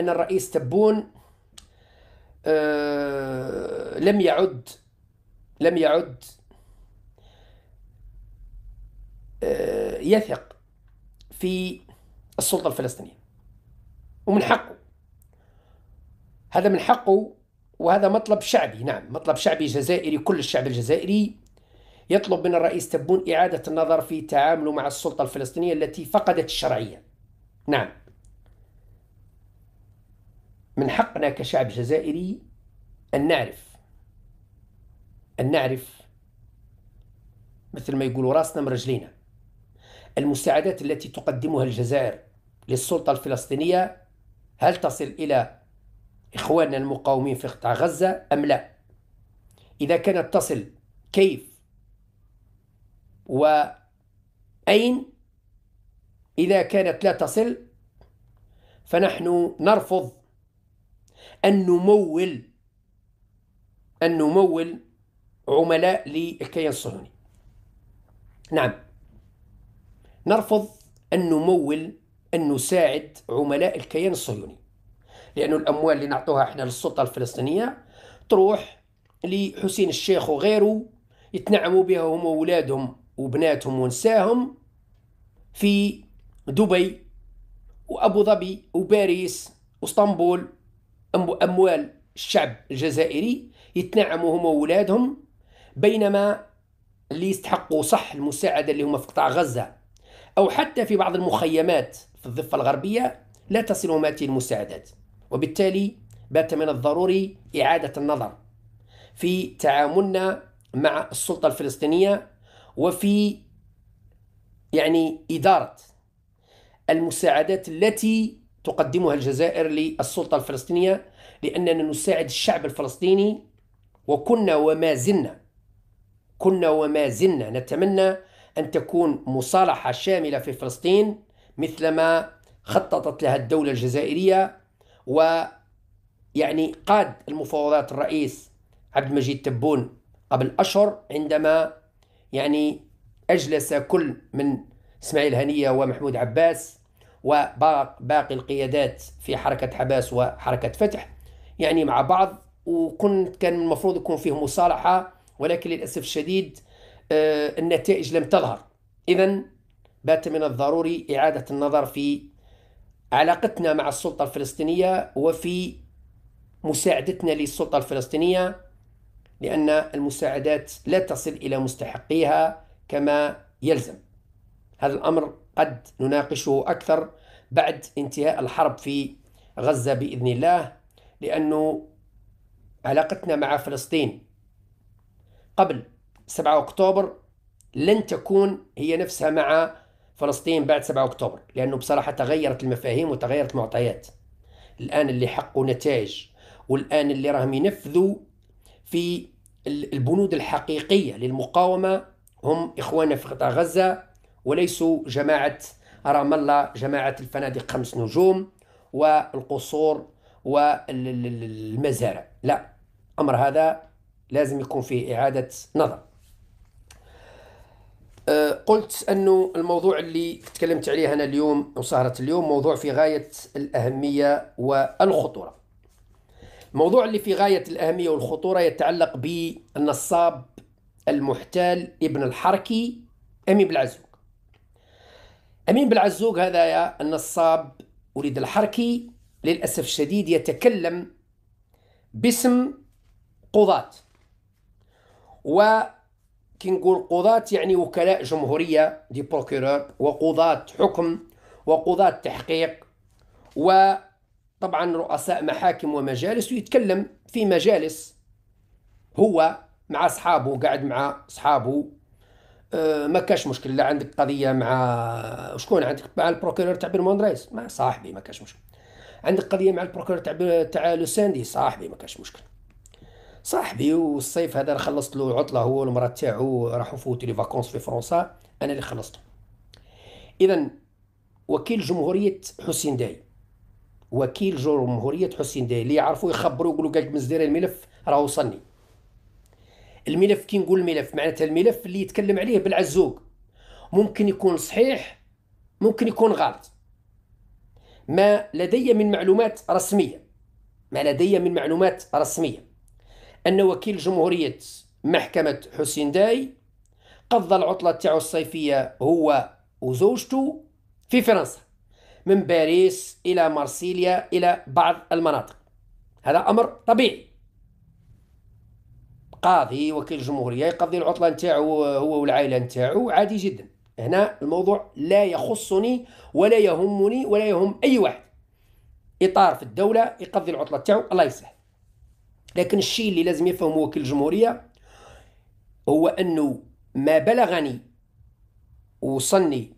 أن الرئيس تبون آه، لم يعد لم يعد آه، يثق في السلطة الفلسطينية ومن حقه هذا من حقه وهذا مطلب شعبي نعم مطلب شعبي جزائري كل الشعب الجزائري يطلب من الرئيس تبون إعادة النظر في تعامله مع السلطة الفلسطينية التي فقدت الشرعية نعم من حقنا كشعب جزائري أن نعرف أن نعرف مثل ما يقولوا راسنا من رجلينا المساعدات التي تقدمها الجزائر للسلطة الفلسطينية هل تصل إلى إخواننا المقاومين في قطاع غزة أم لا إذا كانت تصل كيف وأين إذا كانت لا تصل فنحن نرفض أن نمول أن نمول عملاء للكيان الصهيوني نعم نرفض أن نمول أن نساعد عملاء الكيان الصهيوني لأن الأموال اللي نعطوها احنا للسلطة الفلسطينية تروح لحسين الشيخ وغيره يتنعموا بها هم وولادهم وبناتهم ونساهم في دبي وأبو ظبي وباريس واسطنبول أموال الشعب الجزائري يتنعموا هما وولادهم بينما اللي يستحقوا صح المساعدة اللي هما في قطاع غزة أو حتى في بعض المخيمات في الضفة الغربية لا تصلهم هذه المساعدات وبالتالي بات من الضروري إعادة النظر في تعاملنا مع السلطة الفلسطينية وفي يعني إدارة المساعدات التي تقدمها الجزائر للسلطة الفلسطينية لأننا نساعد الشعب الفلسطيني وكنا وما زلنا كنا وما زلنا نتمنى أن تكون مصالحة شاملة في فلسطين مثلما خططت لها الدولة الجزائرية ويعني قاد المفاوضات الرئيس عبد المجيد تبون قبل أشهر عندما يعني أجلس كل من إسماعيل هنية ومحمود عباس وباقي القيادات في حركة حماس وحركة فتح يعني مع بعض وكنت كان المفروض يكون فيه مصالحة ولكن للأسف الشديد آه، النتائج لم تظهر إذا بات من الضروري إعادة النظر في علاقتنا مع السلطة الفلسطينية وفي مساعدتنا للسلطة الفلسطينية لأن المساعدات لا تصل إلى مستحقيها كما يلزم هذا الأمر قد نناقشه أكثر بعد انتهاء الحرب في غزة بإذن الله لأنه علاقتنا مع فلسطين قبل 7 أكتوبر لن تكون هي نفسها مع فلسطين بعد 7 أكتوبر لأنه بصراحة تغيرت المفاهيم وتغيرت المعطيات الآن اللي حقوا نتائج والآن اللي راهم ينفذوا في البنود الحقيقية للمقاومة هم إخواننا في قطاع غزة وليسوا جماعة رام الله جماعة الفنادق خمس نجوم والقصور والمزارع لا أمر هذا لازم يكون فيه إعادة نظر أه، قلت أنه الموضوع اللي تكلمت عليه أنا اليوم وسهرة اليوم موضوع في غاية الأهمية والخطورة الموضوع اللي في غاية الأهمية والخطورة يتعلق بالنصاب المحتال ابن الحركي أمي بالعزو أمين بالعزوق هذايا النصاب وليد الحركي للأسف الشديد يتكلم باسم قضاة وكي نقول قضاة يعني وكلاء جمهورية دي بروكيرور وقضاة حكم وقضاة تحقيق وطبعا رؤساء محاكم ومجالس ويتكلم في مجالس هو مع أصحابه قاعد مع أصحابه آه، ما كاش مشكل لا عندك قضيه مع شكون عندك مع البروكيرور تاع بير موندريس مع صاحبي ما كاش مشكل عندك قضيه مع البروكيرور تاع تاع لو ساندي صاحبي ما كاش مشكل صاحبي والصيف هذا خلصت له عطله هو والمراه تاعو راحوا فوتوا لي فاكونس في فرنسا انا اللي خلصت اذا وكيل جمهوريه حسين داي وكيل جمهوريه حسين داي اللي يعرفوا يخبروا يقولوا قالك مزدير الملف راه وصلني الملف كي نقول الملف معناتها الملف اللي يتكلم عليه بالعزوق ممكن يكون صحيح ممكن يكون غلط ما لدي من معلومات رسمية ما لدي من معلومات رسمية أن وكيل جمهورية محكمة حسين داي قضى العطلة تاعو الصيفية هو وزوجته في فرنسا من باريس إلى مارسيليا إلى بعض المناطق هذا أمر طبيعي قاضي وكيل الجمهوريه يقضي العطله نتاعو هو والعائله نتاعو عادي جدا هنا الموضوع لا يخصني ولا يهمني ولا يهم اي واحد اطار في الدوله يقضي العطله نتاعو الله يسهل لكن الشيء اللي لازم يفهمه وكيل الجمهوريه هو انه ما بلغني وصلني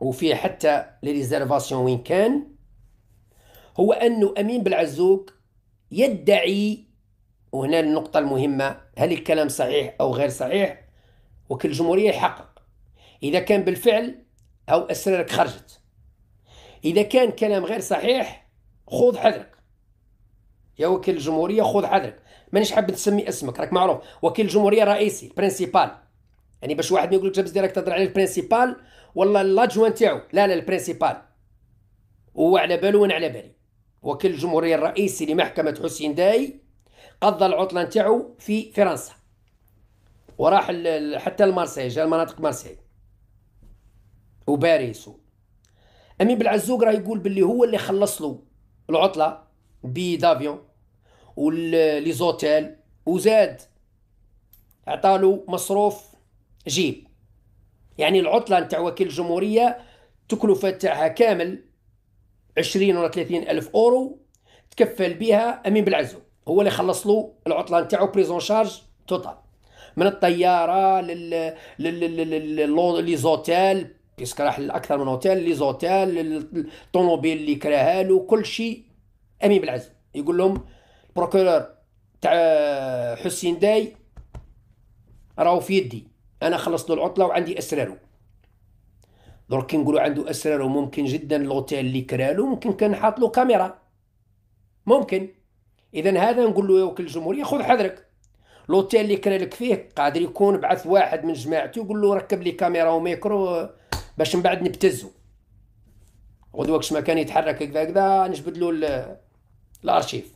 وفيه حتى لي وين كان هو انه امين بالعزوك يدعي وهنا النقطة المهمة هل الكلام صحيح أو غير صحيح وكل جمهورية يحقق إذا كان بالفعل أو أسرارك خرجت إذا كان كلام غير صحيح خذ حذرك يا وكيل الجمهورية خذ حذرك مانيش حاب نسمي اسمك راك معروف وكيل الجمهورية رئيسي برينسيبال يعني باش واحد ما يقول لك جابس ديريكت تهضر على البرينسيبال والله الادجوان تاعو لا لا البرينسيبال هو على بالو وانا على بالي وكيل الجمهورية الرئيسي لمحكمة حسين داي قضى العطله نتاعو في فرنسا وراح حتى لمارسي جا لمناطق مارسي وباريس امين بالعزوق راه يقول باللي هو اللي خلص له العطله بدافيون ولي زوتيل وزاد عطالو مصروف جيب يعني العطله نتاع وكيل الجمهوريه تكلفة تاعها كامل عشرين ولا ثلاثين الف اورو تكفل بها امين بالعزوق هو اللي خلص له العطله نتاعو بريزون شارج توتال من الطياره لل لل لي زوتيل بيسك راح لاكثر من اوتيل لي زوتيل الطوموبيل اللي كراها له كل شيء امين بالعزم يقول لهم البروكورور تاع آه، حسين داي راهو في يدي انا خلصت له العطله وعندي اسراره دروك كي نقولوا عنده اسراره ممكن جدا الاوتيل اللي كرالو ممكن كان حاط له كاميرا ممكن اذا هذا نقول له يا وكيل الجمهوريه خذ حذرك لوتيل اللي كان لك فيه قادر يكون بعث واحد من جماعته يقول له ركب لي كاميرا وميكرو باش من بعد نبتزو غدوة ما كان يتحرك هكذا هكذا نجبدلو الارشيف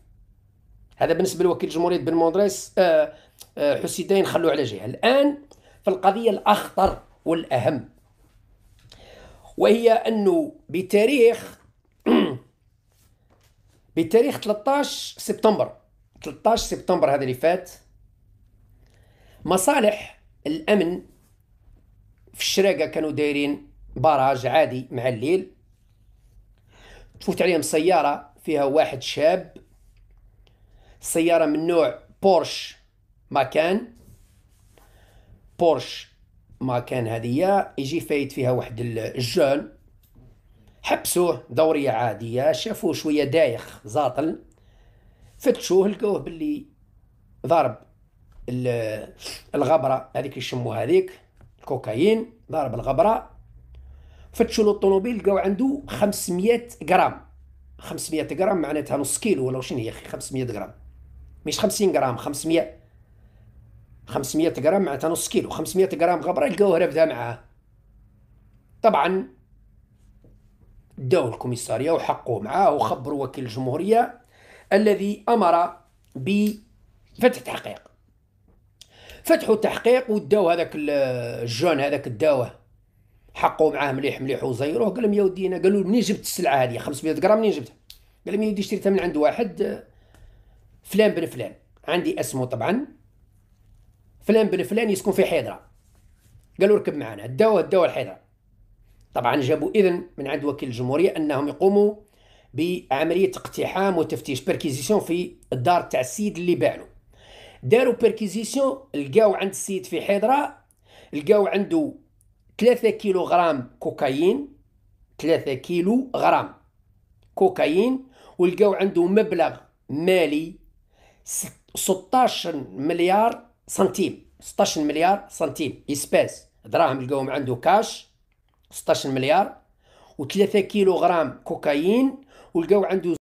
هذا بالنسبه لوكيل الجمهوريه بن موندريس آه، آه، حسيتين خلوه على جهه الان في القضيه الاخطر والاهم وهي انه بتاريخ بتاريخ 13 سبتمبر 13 سبتمبر هذا اللي فات مصالح الامن في الشراقه كانوا دايرين باراج عادي مع الليل تفوت عليهم سياره فيها واحد شاب سياره من نوع بورش ماكان بورش ماكان هذه يجي فايت فيها واحد الجون حبسوه دورية عادية شافوه شوية دايخ زاطل فتشوه لقوه باللي ضرب الغبرة هذيك يشموها هذيك الكوكايين ضرب الغبرة فتشوا له الطوموبيل لقاو عنده 500 غرام 500 غرام معناتها نص كيلو ولا شنو هي اخي 500 غرام مش 50 غرام 500 500 غرام معناتها نص كيلو 500 غرام غبره لقاوه رفدها معاه طبعا داو الكوميسارية وحقوا معاه وخبروا وكيل الجمهورية الذي أمر بفتح تحقيق فتحوا التحقيق وداو هذاك الجون هذاك الداوه حقوا معاه مليح مليح وزيروه قال لهم يا ودي انا قالوا منين جبت السلعه هذه 500 غرام منين جبتها قال لهم يا ودي شريتها من عند واحد فلان بن فلان عندي اسمه طبعا فلان بن فلان يسكن في حيدره قالوا ركب معنا داوه داوه الحيدره طبعا جابوا إذن من عند وكيل الجمهورية أنهم يقوموا بعملية اقتحام وتفتيش بيركيزيسيون في الدار تاع السيد اللي باعلو داروا بيركيزيسيون لقاو عند السيد في حيدرة لقاو عنده 3 كيلو غرام كوكايين 3 كيلو غرام كوكايين ولقاو عنده مبلغ مالي 16 مليار سنتيم 16 مليار سنتيم اسباس دراهم لقاوهم عنده كاش 16 مليار و3 كيلوغرام كوكايين ولقاو عنده